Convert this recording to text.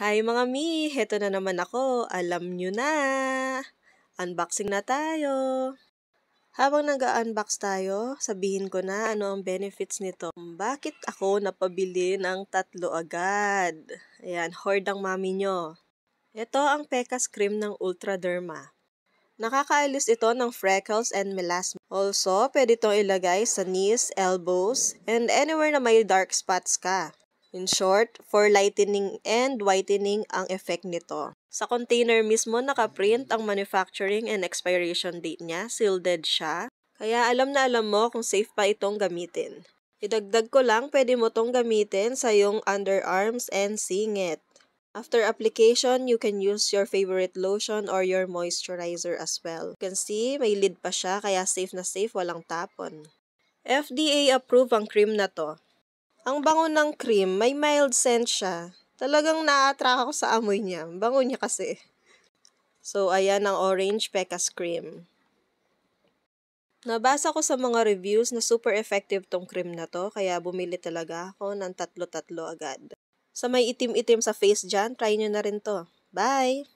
Hi mga mi! Heto na naman ako. Alam nyo na! Unboxing na tayo! Habang nag-unbox tayo, sabihin ko na ano ang benefits nito. Bakit ako napabili ng tatlo agad? Ayan, hordang mami nyo. Ito ang Pekas Cream ng Ultra Derma. Nakakaalis ito ng freckles and melasma. Also, pwede itong ilagay sa knees, elbows, and anywhere na may dark spots ka. In short, for lightening and whitening ang effect nito. Sa container mismo, nakaprint ang manufacturing and expiration date niya, Sealed siya. Kaya alam na alam mo kung safe pa itong gamitin. Idagdag ko lang, pwede mo tong gamitin sa iyong underarms and singit. After application, you can use your favorite lotion or your moisturizer as well. You can see, may lid pa siya, kaya safe na safe, walang tapon. FDA approve ang cream na to. Ang bango ng cream, may mild scent siya. Talagang na-attract ako sa amoy niya. Bango niya kasi. So, ayan ang Orange Pecas Cream. Nabasa ko sa mga reviews na super effective tong cream na to, kaya bumili talaga ako ng tatlo-tatlo agad. Sa may itim-itim sa face dyan, try nyo na rin to. Bye!